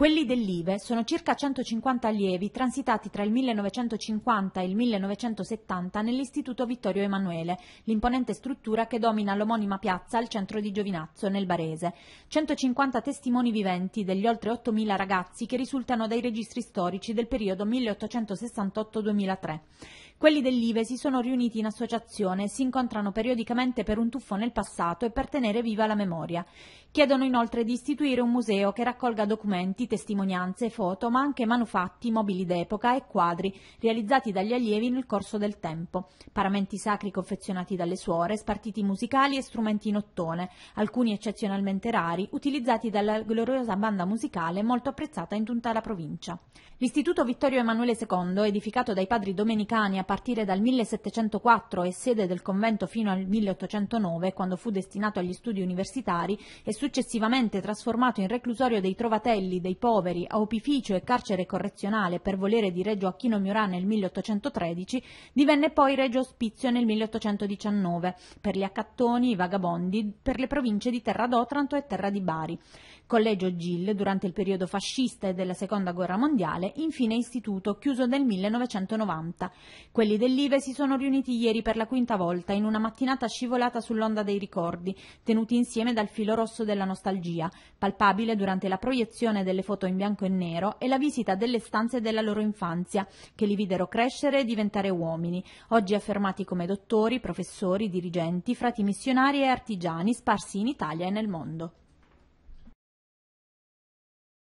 Quelli dell'IVE sono circa 150 allievi transitati tra il 1950 e il 1970 nell'Istituto Vittorio Emanuele, l'imponente struttura che domina l'omonima piazza al centro di Giovinazzo, nel Barese. 150 testimoni viventi degli oltre 8.000 ragazzi che risultano dai registri storici del periodo 1868-2003. Quelli dell'IVE si sono riuniti in associazione e si incontrano periodicamente per un tuffo nel passato e per tenere viva la memoria. Chiedono inoltre di istituire un museo che raccolga documenti, testimonianze, foto, ma anche manufatti, mobili d'epoca e quadri realizzati dagli allievi nel corso del tempo, paramenti sacri confezionati dalle suore, spartiti musicali e strumenti in ottone, alcuni eccezionalmente rari, utilizzati dalla gloriosa banda musicale molto apprezzata in tutta la provincia. L'istituto Vittorio Emanuele II, edificato dai padri domenicani a partire dal 1704 e sede del convento fino al 1809, quando fu destinato agli studi universitari e successivamente trasformato in reclusorio dei trovatelli, dei poveri, a opificio e carcere correzionale per volere di Reggio Achino Miurà nel 1813, divenne poi Reggio Ospizio nel 1819 per gli accattoni, i vagabondi, per le province di Terra d'Otranto e Terra di Bari. Collegio Gil durante il periodo fascista e della Seconda Guerra Mondiale, infine istituto chiuso nel 1990. Quelli dell'Ive si sono riuniti ieri per la quinta volta in una mattinata scivolata sull'onda dei ricordi, tenuti insieme dal filo rosso della nostalgia, palpabile durante la proiezione delle foto in bianco e nero e la visita delle stanze della loro infanzia, che li videro crescere e diventare uomini, oggi affermati come dottori, professori, dirigenti, frati missionari e artigiani sparsi in Italia e nel mondo.